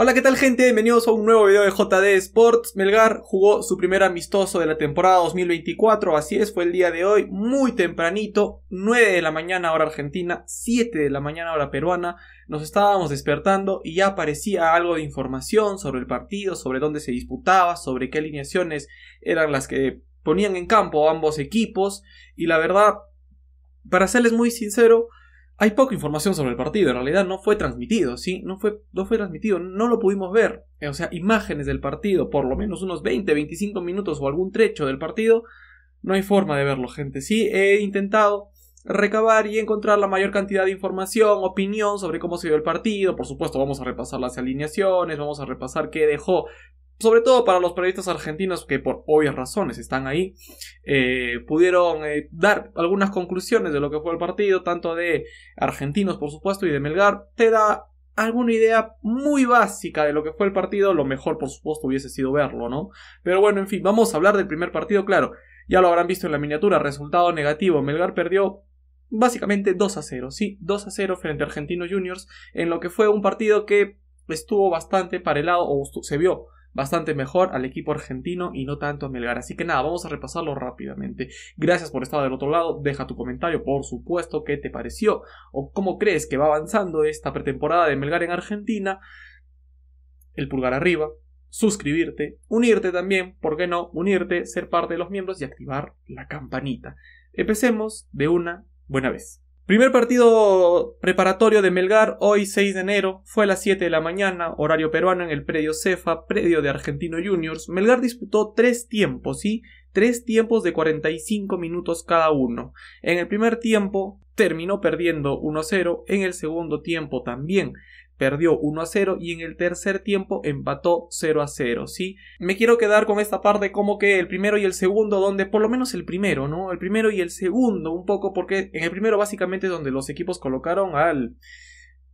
Hola, ¿qué tal gente? Bienvenidos a un nuevo video de JD Sports. Melgar jugó su primer amistoso de la temporada 2024, así es, fue el día de hoy, muy tempranito, 9 de la mañana hora argentina, 7 de la mañana hora peruana. Nos estábamos despertando y ya aparecía algo de información sobre el partido, sobre dónde se disputaba, sobre qué alineaciones eran las que ponían en campo ambos equipos y la verdad, para serles muy sincero, hay poca información sobre el partido, en realidad no fue transmitido, ¿sí? No fue, no fue transmitido, no lo pudimos ver. O sea, imágenes del partido, por lo menos unos 20, 25 minutos o algún trecho del partido, no hay forma de verlo, gente. Sí, he intentado recabar y encontrar la mayor cantidad de información, opinión sobre cómo se vio el partido. Por supuesto, vamos a repasar las alineaciones, vamos a repasar qué dejó sobre todo para los periodistas argentinos que por obvias razones están ahí, eh, pudieron eh, dar algunas conclusiones de lo que fue el partido, tanto de argentinos por supuesto y de Melgar, te da alguna idea muy básica de lo que fue el partido, lo mejor por supuesto hubiese sido verlo, ¿no? Pero bueno, en fin, vamos a hablar del primer partido, claro, ya lo habrán visto en la miniatura, resultado negativo, Melgar perdió básicamente 2 a 0, sí, 2 a 0 frente a Argentinos Juniors, en lo que fue un partido que estuvo bastante parelado o se vio bastante mejor al equipo argentino y no tanto a Melgar. Así que nada, vamos a repasarlo rápidamente. Gracias por estar del otro lado, deja tu comentario, por supuesto, qué te pareció o cómo crees que va avanzando esta pretemporada de Melgar en Argentina. El pulgar arriba, suscribirte, unirte también, ¿por qué no? Unirte, ser parte de los miembros y activar la campanita. Empecemos de una buena vez. Primer partido preparatorio de Melgar, hoy 6 de enero, fue a las 7 de la mañana, horario peruano en el predio Cefa, predio de Argentino Juniors. Melgar disputó tres tiempos, ¿sí? Tres tiempos de 45 minutos cada uno. En el primer tiempo terminó perdiendo 1-0, en el segundo tiempo también perdió 1 a 0 y en el tercer tiempo empató 0 a 0, ¿sí? Me quiero quedar con esta parte como que el primero y el segundo, donde por lo menos el primero, ¿no? El primero y el segundo, un poco, porque en el primero básicamente es donde los equipos colocaron al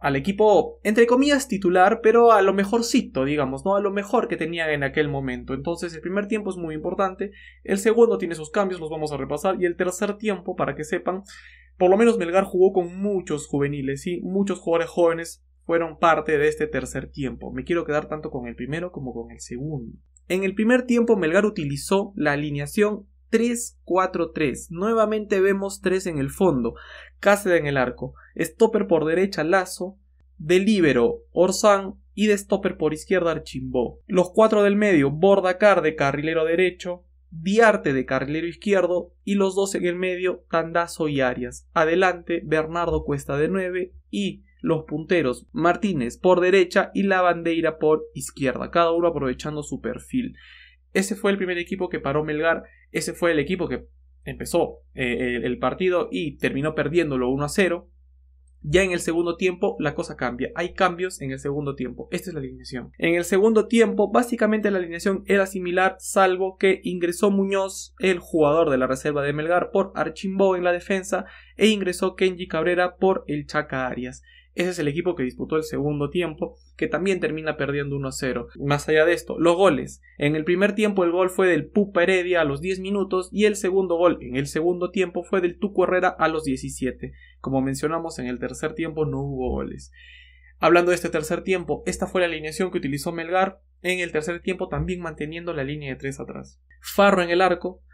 al equipo, entre comillas, titular, pero a lo mejorcito, digamos, ¿no? A lo mejor que tenía en aquel momento. Entonces, el primer tiempo es muy importante, el segundo tiene sus cambios, los vamos a repasar, y el tercer tiempo, para que sepan, por lo menos Melgar jugó con muchos juveniles, ¿sí? Muchos jugadores jóvenes fueron parte de este tercer tiempo. Me quiero quedar tanto con el primero como con el segundo. En el primer tiempo Melgar utilizó la alineación 3-4-3. Nuevamente vemos 3 en el fondo, Cáceres en el arco, stopper por derecha Lazo, de Orsán y de stopper por izquierda Archimbó. Los cuatro del medio, Bordacar de carrilero derecho, Diarte de carrilero izquierdo y los dos en el medio, Tandazo y Arias. Adelante, Bernardo Cuesta de 9 y los punteros Martínez por derecha y la bandera por izquierda, cada uno aprovechando su perfil. Ese fue el primer equipo que paró Melgar, ese fue el equipo que empezó eh, el, partido y terminó perdiéndolo 1 a 0. Ya en el segundo tiempo la cosa cambia, hay cambios en el segundo tiempo, esta es la alineación. En el segundo tiempo básicamente la alineación era similar salvo que ingresó Muñoz, el jugador de la reserva de Melgar, por Archimbo en la defensa e ingresó Kenji Cabrera por el Chaca Arias. Ese es el equipo que disputó el segundo tiempo, que también termina perdiendo 1 a 0. Más allá de esto, los goles. En el primer tiempo el gol fue del Pupa Heredia a los 10 minutos y el segundo gol en el segundo tiempo fue del Tuco Herrera a los 17. Como mencionamos, en el tercer tiempo no hubo goles. Hablando de este tercer tiempo, esta fue la alineación que utilizó Melgar en el tercer tiempo también manteniendo la línea de tres atrás. Farro en el arco,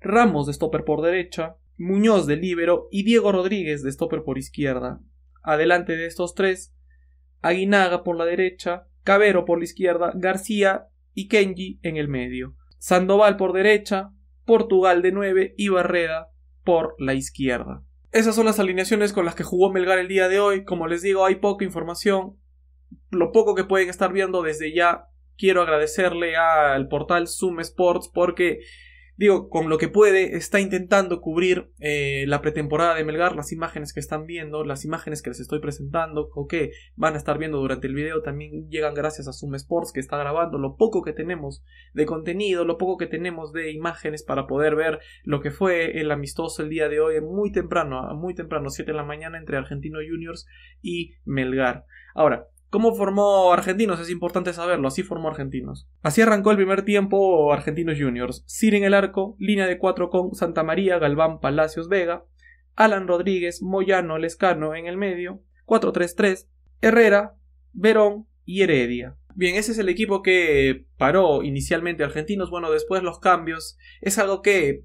Ramos de stopper por derecha, Muñoz de líbero y Diego Rodríguez de stopper por izquierda adelante de estos tres, Aguinaga por la derecha, Cabero por la izquierda, García y Kenji en el medio, Sandoval por derecha, Portugal de 9 y Barreda por la izquierda. Esas son las alineaciones con las que jugó Melgar el día de hoy. Como les digo, hay poca información. Lo poco que pueden estar viendo desde ya, quiero agradecerle al portal Zoom Sports porque digo, con lo que puede, está intentando cubrir eh, la pretemporada de Melgar, las imágenes que están viendo, las imágenes que les estoy presentando o que van a estar viendo durante el video también llegan gracias a Zoom Sports que está grabando lo poco que tenemos de contenido, lo poco que tenemos de imágenes para poder ver lo que fue el amistoso el día de hoy muy temprano, muy temprano, 7 de la mañana entre Argentino Juniors y Melgar. Ahora, ¿Cómo formó Argentinos? Es importante saberlo, así formó Argentinos. Así arrancó el primer tiempo Argentinos Juniors. Sir en el arco, línea de cuatro con Santa María, Galván, Palacios, Vega, Alan Rodríguez, Moyano, Lescano en el medio, 4-3-3, Herrera, Verón y Heredia. Bien, ese es el equipo que paró inicialmente Argentinos. Bueno, después los cambios es algo que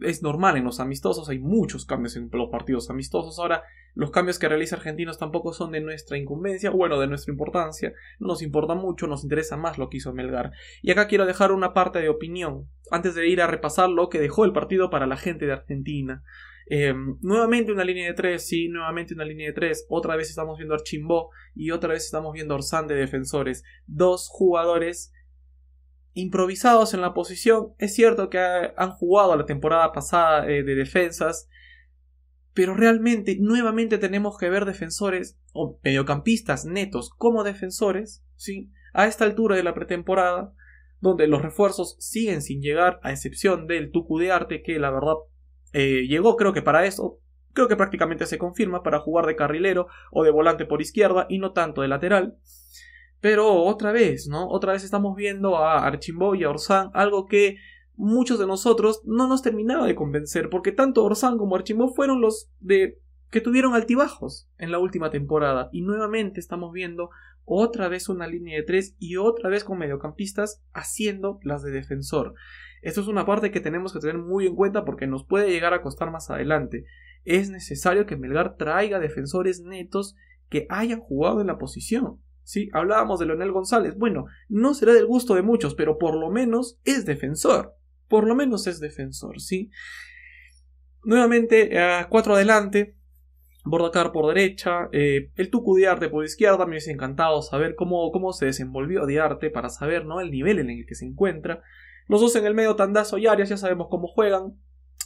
es normal en los amistosos. Hay muchos cambios en los partidos amistosos. Ahora los cambios que realiza Argentinos tampoco son de nuestra incumbencia, bueno, de nuestra importancia, no nos importa mucho, nos interesa más lo que hizo Melgar. Y acá quiero dejar una parte de opinión, antes de ir a repasar lo que dejó el partido para la gente de Argentina. Em, nuevamente una línea de tres, sí, nuevamente una línea de tres. Otra vez estamos viendo a chimbo y otra vez estamos viendo a Orsán de defensores. Dos jugadores improvisados en la posición. Es cierto que han jugado la temporada pasada eh, de defensas pero realmente, nuevamente tenemos que ver defensores o mediocampistas netos como defensores, ¿sí? A esta altura de la pretemporada, donde los refuerzos siguen sin llegar, a excepción del Tucu de Arte, que la verdad eh, llegó, creo que para eso, creo que prácticamente se confirma, para jugar de carrilero o de volante por izquierda y no tanto de lateral. Pero otra vez, ¿no? Otra vez estamos viendo a Archimbo y a Orsán, algo que muchos de nosotros no nos terminaba de convencer, porque tanto Orsán como Archimó fueron los de que tuvieron altibajos en la última temporada. Y nuevamente estamos viendo otra vez una línea de tres y otra vez con mediocampistas haciendo las de defensor. Esto es una parte que tenemos que tener muy en cuenta porque nos puede llegar a costar más adelante. Es necesario que Melgar traiga defensores netos que hayan jugado en la posición. Sí, hablábamos de Leonel González. Bueno, no será del gusto de muchos, pero por lo menos es defensor por lo menos es defensor, ¿sí? Nuevamente, a 4 adelante, Bordacar por derecha, eh, el Tucu de Arte por izquierda, me hubiese encantado saber cómo, cómo se desenvolvió de Arte para saber ¿no? el nivel en el que se encuentra. Los dos en el medio, Tandazo y Arias, ya sabemos cómo juegan.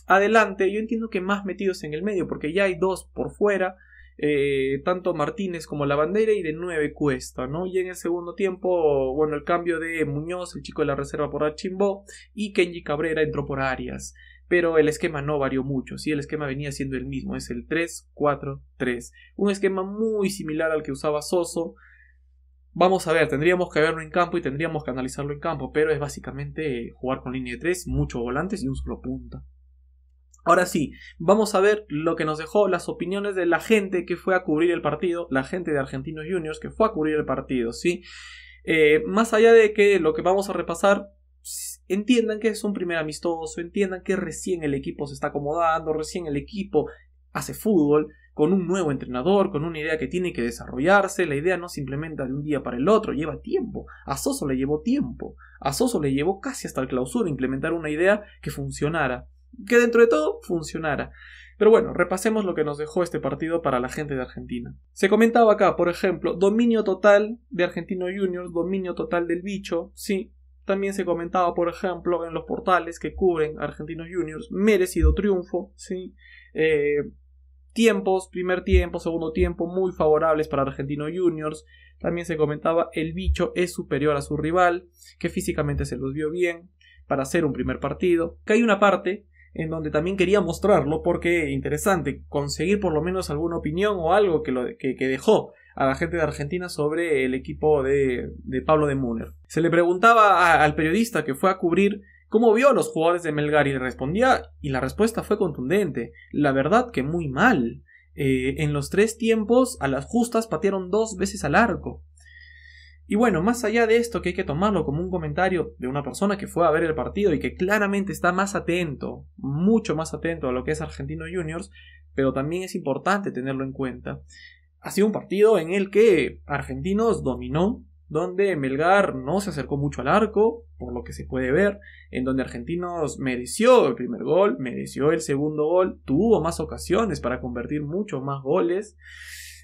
Adelante, yo entiendo que más metidos en el medio, porque ya hay dos por fuera. Eh, tanto Martínez como la bandera y de 9 Cuesta, ¿no? Y en el segundo tiempo, bueno, el cambio de Muñoz, el chico de la reserva por Achimbo y Kenji Cabrera entró por Arias. Pero el esquema no varió mucho, Si el esquema venía siendo el mismo, es el 3-4-3. Un esquema muy similar al que usaba Soso. Vamos a ver, tendríamos que verlo en campo y tendríamos que analizarlo en campo, pero es básicamente jugar con línea de 3, muchos volantes y un solo punta. Ahora sí, vamos a ver lo que nos dejó las opiniones de la gente que fue a cubrir el partido, la gente de Argentinos Juniors que fue a cubrir el partido, ¿sí? Eh, más allá de que lo que vamos a repasar, entiendan que es un primer amistoso, entiendan que recién el equipo se está acomodando, recién el equipo hace fútbol, con un nuevo entrenador, con una idea que tiene que desarrollarse, la idea no se implementa de un día para el otro, lleva tiempo. A Soso le llevó tiempo, a Soso le llevó casi hasta el clausura implementar una idea que funcionara que dentro de todo funcionara. Pero bueno, repasemos lo que nos dejó este partido para la gente de Argentina. Se comentaba acá, por ejemplo, dominio total de Argentino Juniors, dominio total del bicho, sí. También se comentaba, por ejemplo, en los portales que cubren Argentinos Juniors, merecido triunfo, sí. Eh, tiempos, primer tiempo, segundo tiempo, muy favorables para Argentino Juniors. También se comentaba, el bicho es superior a su rival, que físicamente se los vio bien para hacer un primer partido. Que hay una parte en donde también quería mostrarlo porque interesante conseguir por lo menos alguna opinión o algo que, lo, que, dejó a la gente de Argentina sobre el equipo de, Pablo de Muner. Se le preguntaba al periodista que fue a cubrir cómo vio a los jugadores de Melgar y le respondía y la respuesta fue contundente, la verdad que muy mal. Eh, en los tres tiempos a las justas patearon dos veces al arco. Y bueno, más allá de esto que hay que tomarlo como un comentario de una persona que fue a ver el partido y que claramente está más atento, mucho más atento a lo que es Argentino Juniors, pero también es importante tenerlo en cuenta. Ha sido un partido en el que Argentinos dominó, donde Melgar no se acercó mucho al arco, por lo que se puede ver, en donde Argentinos mereció el primer gol, mereció el segundo gol, tuvo más ocasiones para convertir muchos más goles.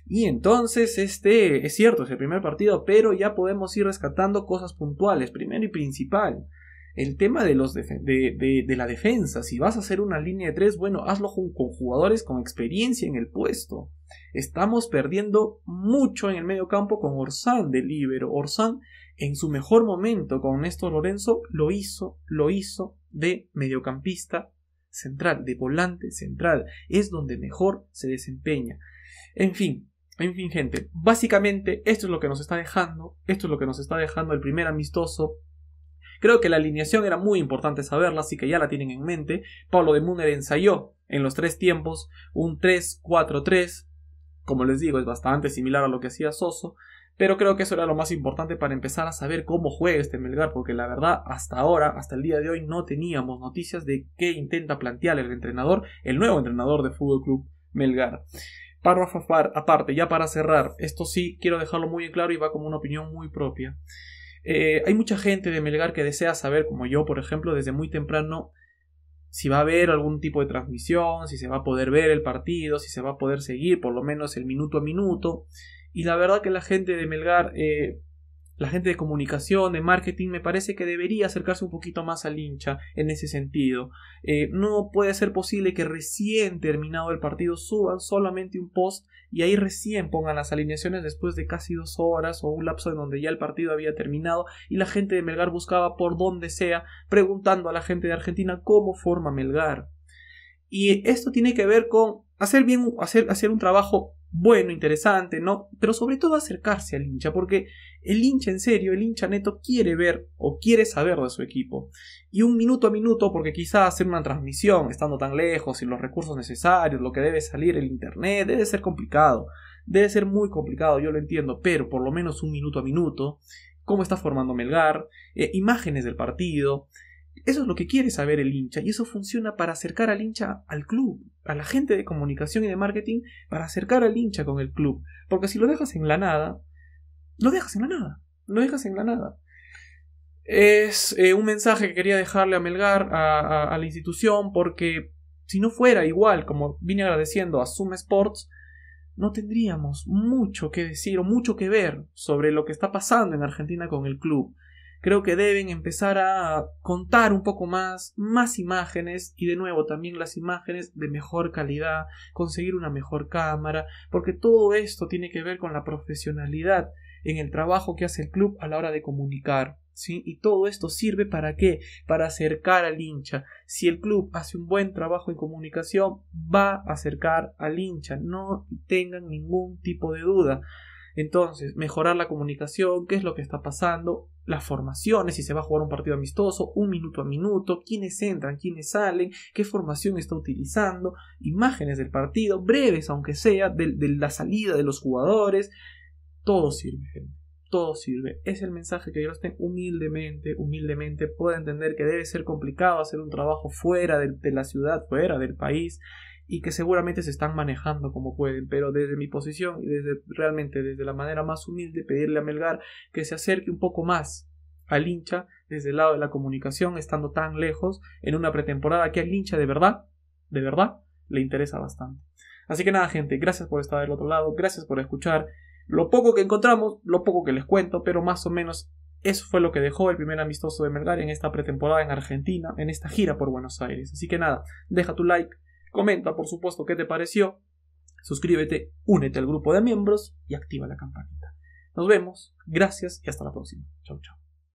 Y entonces, este, es cierto, es el primer partido, pero ya podemos ir rescatando cosas puntuales. Primero y principal, el tema de, los de, la defensa. Si vas a hacer una línea de tres, bueno, hazlo con, jugadores con experiencia en el puesto. Estamos perdiendo mucho en el medio campo con Orsán de libero. Orsán, en su mejor momento con Néstor Lorenzo, lo hizo, lo hizo de mediocampista central, de volante central. Es donde mejor se desempeña. En fin, en fin, gente, básicamente esto es lo que nos está dejando, esto es lo que nos está dejando el primer amistoso. Creo que la alineación era muy importante saberla, así que ya la tienen en mente. Pablo de Muner ensayó en los tres tiempos un 3-4-3, como les digo, es bastante similar a lo que hacía Soso, pero creo que eso era lo más importante para empezar a saber cómo juega este Melgar, porque la verdad, hasta ahora, hasta el día de hoy, no teníamos noticias de qué intenta plantear el entrenador, el nuevo entrenador de Fútbol Club Melgar. Párrafo aparte, ya para cerrar, esto sí quiero dejarlo muy en claro y va como una opinión muy propia. Eh, hay mucha gente de Melgar que desea saber, como yo, por ejemplo, desde muy temprano, si va a haber algún tipo de transmisión, si se va a poder ver el partido, si se va a poder seguir por lo menos el minuto a minuto. Y la verdad que la gente de Melgar eh, la gente de comunicación, de marketing, me parece que debería acercarse un poquito más al hincha en ese sentido. Eh, no puede ser posible que recién terminado el partido suban solamente un post y ahí recién pongan las alineaciones después de casi dos horas o un lapso en donde ya el partido había terminado y la gente de Melgar buscaba por donde sea preguntando a la gente de Argentina cómo forma Melgar. Y esto tiene que ver con hacer bien, hacer, hacer un trabajo bueno, interesante, ¿no? Pero sobre todo acercarse al hincha, porque el hincha en serio, el hincha neto quiere ver o quiere saber de su equipo. Y un minuto a minuto, porque quizá hacer una transmisión estando tan lejos, sin los recursos necesarios, lo que debe salir el internet, debe ser complicado. Debe ser muy complicado, yo lo entiendo, pero por lo menos un minuto a minuto, cómo está formando Melgar, eh, imágenes del partido, eso es lo que quiere saber el hincha y eso funciona para acercar al hincha al club, a la gente de comunicación y de marketing, para acercar al hincha con el club. Porque si lo dejas en la nada, lo dejas en la nada, lo dejas en la nada. Es eh, un mensaje que quería dejarle a Melgar, a, a la institución, porque si no fuera igual, como vine agradeciendo a Zoom Sports, no tendríamos mucho que decir o mucho que ver sobre lo que está pasando en Argentina con el club creo que deben empezar a contar un poco más, más imágenes y de nuevo también las imágenes de mejor calidad, conseguir una mejor cámara, porque todo esto tiene que ver con la profesionalidad en el trabajo que hace el club a la hora de comunicar. ¿Sí? Y todo esto sirve para qué? Para acercar al hincha. Si el club hace un buen trabajo en comunicación, va a acercar al hincha, no tengan ningún tipo de duda. Entonces, mejorar la comunicación, qué es lo que está pasando, las formaciones, si se va a jugar un partido amistoso, un minuto a minuto, quiénes entran, quiénes salen, qué formación está utilizando, imágenes del partido, breves aunque sea, de, la salida de los jugadores. Todo sirve, gente. Todo sirve. Es el mensaje que yo estén humildemente, humildemente puedo entender que debe ser complicado hacer un trabajo fuera de la ciudad, fuera del país, y que seguramente se están manejando como pueden, pero desde mi posición y desde realmente desde la manera más humilde pedirle a Melgar que se acerque un poco más al hincha desde el lado de la comunicación, estando tan lejos en una pretemporada que al hincha de verdad, de verdad, le interesa bastante. Así que nada, gente, gracias por estar del otro lado, gracias por escuchar lo poco que encontramos, lo poco que les cuento, pero más o menos eso fue lo que dejó el primer amistoso de Melgar en esta pretemporada en Argentina, en esta gira por Buenos Aires. Así que nada, deja tu like Comenta, por supuesto, qué te pareció. Suscríbete, únete al grupo de miembros y activa la campanita. Nos vemos, gracias y hasta la próxima. Chau, chau.